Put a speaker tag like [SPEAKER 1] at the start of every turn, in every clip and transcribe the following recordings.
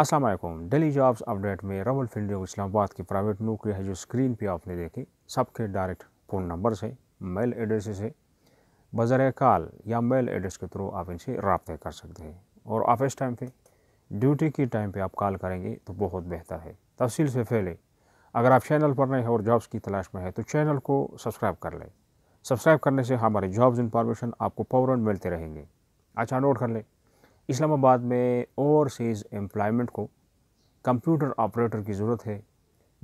[SPEAKER 1] Aslam daily jobs update में रवल field Islamabad की private नौकरी है जो स्क्रीन पे आपने देखी सबके डायरेक्ट फ़ोन नंबर से मेल एड्रेस से बज़र कॉल या मेल एड्रेस के थ्रू आप इनसे रबते कर सकते हैं और ऑफिस टाइम पे ड्यूटी की टाइम पे आप कॉल करेंगे तो बहुत बेहतर है तफसील से फैले अगर आप चैनल पर नए हैं और जॉब्स की तलाश में है तो चैनल को सब्सक्राइब कर लें सब्सक्राइब करने से हमारे जॉब्स इंफॉर्मेशन आपको फ़ौर मिलते रहेंगे अच्छा नोट कर लें इस्लामाबाद में ओवरसीज़ एम्प्लॉयमेंट को कंप्यूटर ऑपरेटर की ज़रूरत है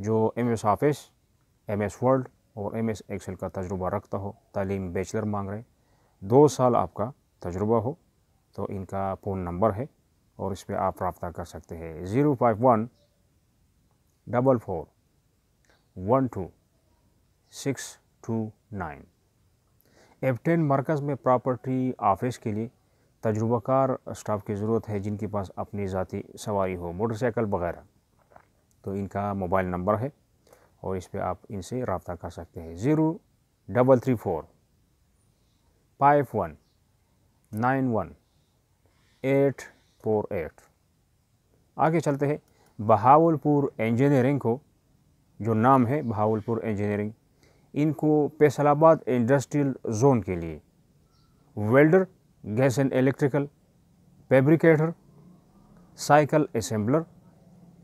[SPEAKER 1] जो M S office M S Word और एम एस एक्सेल का तजुर्बा रखता हो तालीम बेचलर मांग रहे दो साल आपका तजुर्बा हो तो इनका फ़ोन नंबर है और इस पर आप रबता कर सकते हैं zero five one double four one two six two nine F ten मरकज़ में प्रॉपर्टी ऑफिस के लिए तजुर्बाकार स्टाफ की ज़रूरत है जिनके पास अपनी ज़ाती सवारी हो मोटरसाइकिल वगैरह तो इनका मोबाइल नंबर है और इस पर आप इनसे रबता कर सकते हैं zero double three four five one nine one eight four eight आगे चलते हैं बहावलपुर इंजीनियरिंग को जो नाम है बहावलपुर इंजीनियरिंग इनको फैसलाबाद इंडस्ट्रियल जोन के लिए welder gas and electrical fabricator cycle assembler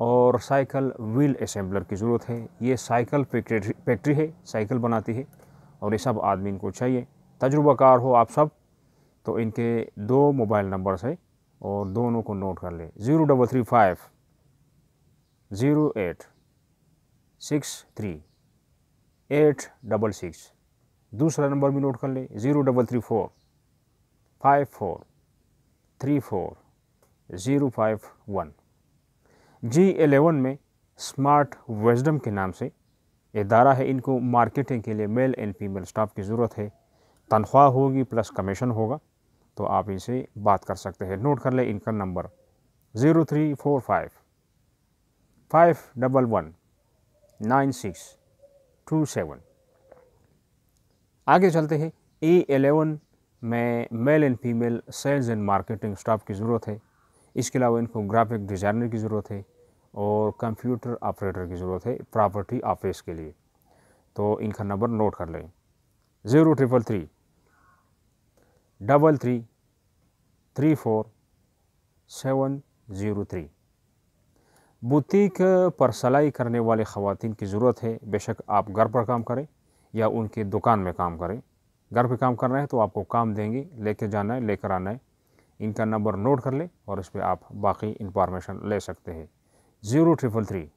[SPEAKER 1] और साइकिल व्हील असेंबलर की ज़रूरत है ये साइकिल फैक्ट्री है साइकिल बनाती है और ये सब आदमी इनको चाहिए तजुर्बाकार हो आप सब तो इनके दो मोबाइल नंबर हैं और दोनों को नोट कर लें zero double three five zero eight six three eight double six दूसरा नंबर भी नोट कर लें zero double three four five four three four zero five one G eleven में स्मार्ट विजडम के नाम से इदारा है इनको मार्केटिंग के लिए मेल एंड फीमेल स्टाफ की ज़रूरत है तनख्वाह होगी प्लस कमीशन होगा तो आप इनसे बात कर सकते हैं नोट कर लें इनका number zero three four five five double one nine six two seven आगे चलते हैं ए एलेवन में male and female sales and marketing staff की ज़रूरत है इसके अलावा इनको ग्राफिक डिज़ाइनर की ज़रूरत है और कंप्यूटर ऑपरेटर की ज़रूरत है प्रॉपर्टी ऑफिस के लिए तो इनका नंबर नोट कर लें zero triple three double three three four seven zero three boutique पर सलाई करने वाले ख़वान की ज़रूरत है बेशक आप घर पर काम करें या उनकी दुकान में काम करें घर पे काम करना है तो आपको काम देंगी लेके जाना है लेकर आना है इनका नंबर नोट कर लें और इस पर आप बाकी इंफॉर्मेशन ले सकते हैं zero triple three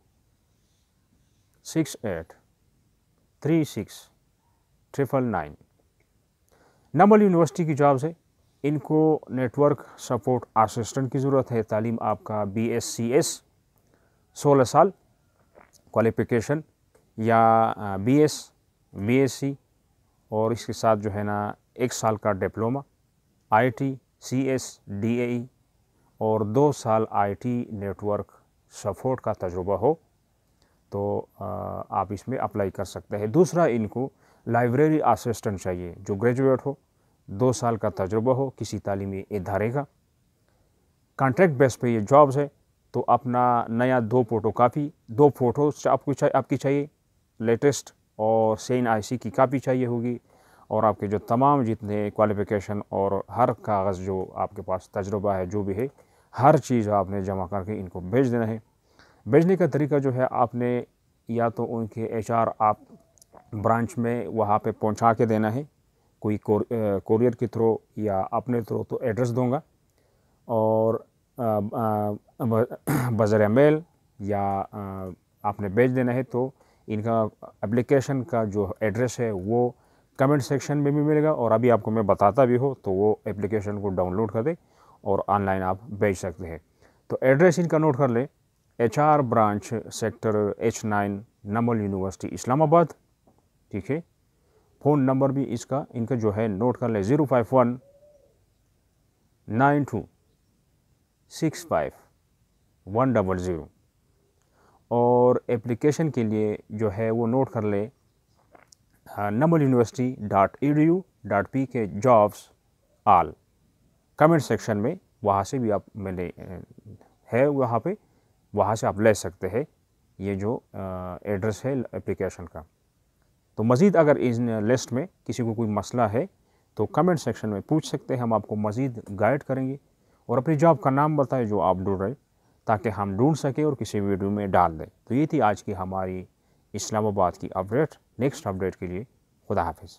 [SPEAKER 1] six eight three six triple nine NUML university की जॉब्स है इनको नेटवर्क सपोर्ट असिस्टेंट की ज़रूरत है तालीम आपका बी एस सी एस सोलह साल क्वालिफिकेशन या B S B S C और इसके साथ जो है ना एक साल का डिप्लोमा आईटी, सीएस, डीएई और दो साल आईटी नेटवर्क सपोर्ट का तजुर्बा हो तो आप इसमें अप्लाई कर सकते हैं दूसरा इनको लाइब्रेरी असिस्टेंट चाहिए जो ग्रेजुएट हो दो साल का तजुर्बा हो किसी तालीमी इदारे का कॉन्ट्रैक्ट बेस पे ये जॉब्स है तो अपना नया दो फोटो कापी दो फोटो आपको चाहिए आपकी चाहिए लेटेस्ट और सेन आईसी की कापी चाहिए होगी और आपके जो तमाम जितने क्वालिफ़िकेशन और हर कागज़ जो आपके पास तजर्बा है जो भी है हर चीज़ आपने जमा करके इनको भेज देना है भेजने का तरीका जो है आपने या तो उनके एचआर आप ब्रांच में वहाँ पे पहुँचा के देना है कोई कोरियर के थ्रू या अपने थ्रू तो एड्रेस दूँगा और बज़र मेल या आपने भेज देना है तो इनका एप्लीकेशन का जो एड्रेस है वो कमेंट सेक्शन में भी मिलेगा और अभी आपको मैं बताता भी हो तो वो एप्लीकेशन को डाउनलोड कर दे और ऑनलाइन आप भेज सकते हैं तो एड्रेस इनका नोट कर लें H R branch sector H nine NUML university Islamabad ठीक है फ़ोन नंबर भी इसका इनका जो है नोट कर लें zero five one nine two six five one double zero और एप्लीकेशन के लिए जो है वो नोट कर ले NUML university dot E D U dot P K jobs all comment section में वहाँ से भी आप मैंने है वहाँ पे वहाँ से आप ले सकते हैं ये जो एड्रेस है एप्लीकेशन का तो मज़ीद अगर इस लिस्ट में किसी को कोई मसला है तो कमेंट सेक्शन में पूछ सकते हैं हम आपको मज़ीद गाइड करेंगे और अपनी जॉब का नाम बताएं जो आप ढूंढ रहे ताकि हम ढूंढ सकें और किसी वीडियो में डाल दें तो ये थी आज की हमारी इस्लामाबाद की अपडेट नेक्स्ट अपडेट के लिए खुदा हाफिज़